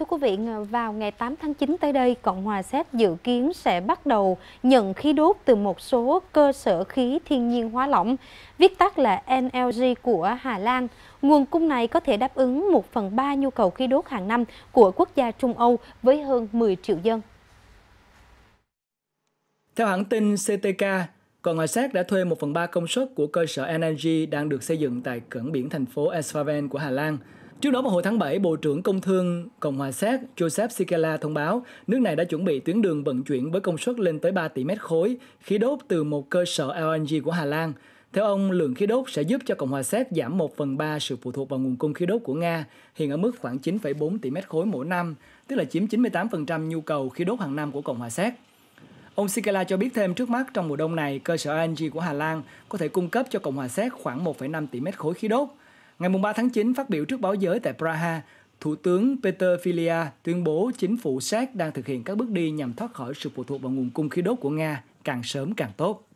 Thưa quý vị, vào ngày 8 tháng 9 tới đây, Cộng hòa Séc dự kiến sẽ bắt đầu nhận khí đốt từ một số cơ sở khí thiên nhiên hóa lỏng, viết tắt là NLG của Hà Lan. Nguồn cung này có thể đáp ứng 1 phần 3 nhu cầu khí đốt hàng năm của quốc gia Trung Âu với hơn 10 triệu dân. Theo hãng tin CTK, còn ngoài sát đã thuê 1 phần 3 công suất của cơ sở NNG đang được xây dựng tại cảng biển thành phố Esfaven của Hà Lan. Trước đó vào hồi tháng 7, Bộ trưởng Công Thương Cộng hòa Séc Joseph Sikela thông báo nước này đã chuẩn bị tuyến đường vận chuyển với công suất lên tới 3 tỷ mét khối khí đốt từ một cơ sở LNG của Hà Lan. Theo ông, lượng khí đốt sẽ giúp cho Cộng hòa Séc giảm 1 phần 3 sự phụ thuộc vào nguồn cung khí đốt của Nga, hiện ở mức khoảng 9,4 tỷ mét khối mỗi năm, tức là chiếm 98% nhu cầu khí đốt hàng năm của Cộng hòa Séc. Ông Sikela cho biết thêm trước mắt trong mùa đông này, cơ sở LNG của Hà Lan có thể cung cấp cho Cộng hòa Séc khoảng 1,5 tỷ mét khối khí đốt. Ngày 3 tháng 9, phát biểu trước báo giới tại Praha, Thủ tướng Peter Filia tuyên bố chính phủ Séc đang thực hiện các bước đi nhằm thoát khỏi sự phụ thuộc vào nguồn cung khí đốt của Nga càng sớm càng tốt.